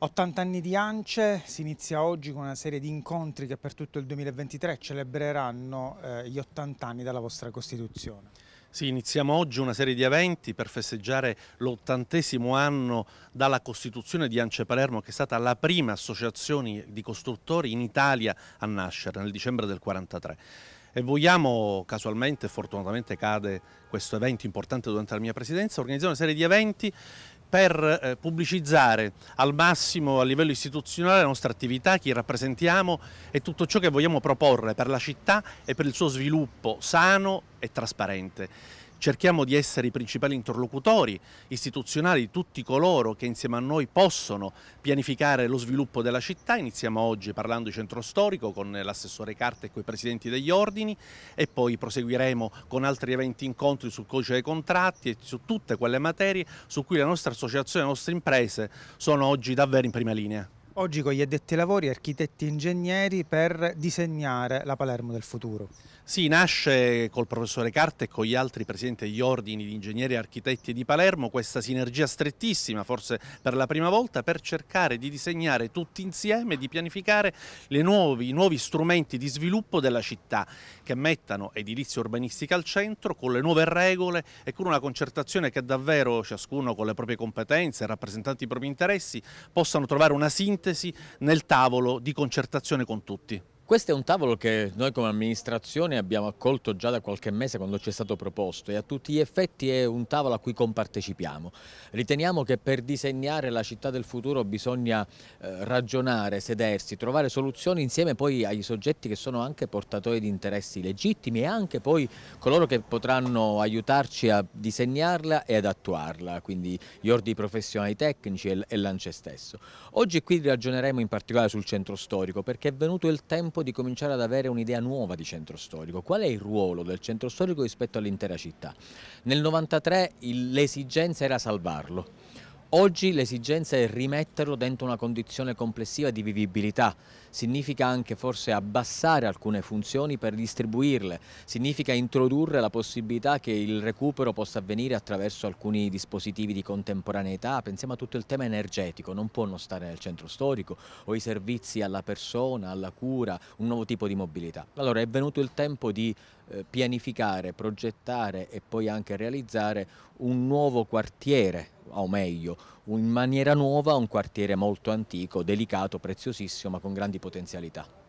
80 anni di ANCE, si inizia oggi con una serie di incontri che per tutto il 2023 celebreranno eh, gli 80 anni dalla vostra Costituzione. Sì, iniziamo oggi una serie di eventi per festeggiare l'ottantesimo anno dalla Costituzione di Ance Palermo che è stata la prima associazione di costruttori in Italia a nascere nel dicembre del 1943 e vogliamo casualmente, fortunatamente cade questo evento importante durante la mia presidenza, organizzare una serie di eventi per eh, pubblicizzare al massimo a livello istituzionale la nostra attività, chi rappresentiamo e tutto ciò che vogliamo proporre per la città e per il suo sviluppo sano e trasparente. Cerchiamo di essere i principali interlocutori istituzionali di tutti coloro che insieme a noi possono pianificare lo sviluppo della città. Iniziamo oggi parlando di centro storico con l'assessore Carta e coi presidenti degli ordini e poi proseguiremo con altri eventi incontri sul codice dei contratti e su tutte quelle materie su cui la nostra associazione e le nostre imprese sono oggi davvero in prima linea. Oggi con gli addetti ai lavori, architetti e ingegneri per disegnare la Palermo del futuro. Sì, nasce col professore Carte e con gli altri presidenti degli ordini di ingegneri e architetti di Palermo questa sinergia strettissima, forse per la prima volta, per cercare di disegnare tutti insieme, di pianificare nuovi, i nuovi strumenti di sviluppo della città che mettano edilizia urbanistica al centro con le nuove regole e con una concertazione che davvero ciascuno con le proprie competenze, rappresentanti i propri interessi, possano trovare una sintesi sintesi nel tavolo di concertazione con tutti. Questo è un tavolo che noi come amministrazione abbiamo accolto già da qualche mese quando ci è stato proposto e a tutti gli effetti è un tavolo a cui compartecipiamo. Riteniamo che per disegnare la città del futuro bisogna eh, ragionare, sedersi, trovare soluzioni insieme poi ai soggetti che sono anche portatori di interessi legittimi e anche poi coloro che potranno aiutarci a disegnarla e ad attuarla, quindi gli ordini professionali tecnici e l'ANCE stesso. Oggi qui ragioneremo in particolare sul centro storico perché è venuto il tempo tempo di cominciare ad avere un'idea nuova di centro storico. Qual è il ruolo del centro storico rispetto all'intera città? Nel 1993 l'esigenza era salvarlo. Oggi l'esigenza è rimetterlo dentro una condizione complessiva di vivibilità, significa anche forse abbassare alcune funzioni per distribuirle, significa introdurre la possibilità che il recupero possa avvenire attraverso alcuni dispositivi di contemporaneità, pensiamo a tutto il tema energetico, non può non stare nel centro storico, o i servizi alla persona, alla cura, un nuovo tipo di mobilità. Allora è venuto il tempo di eh, pianificare, progettare e poi anche realizzare un nuovo quartiere o meglio, in maniera nuova un quartiere molto antico, delicato, preziosissimo, ma con grandi potenzialità.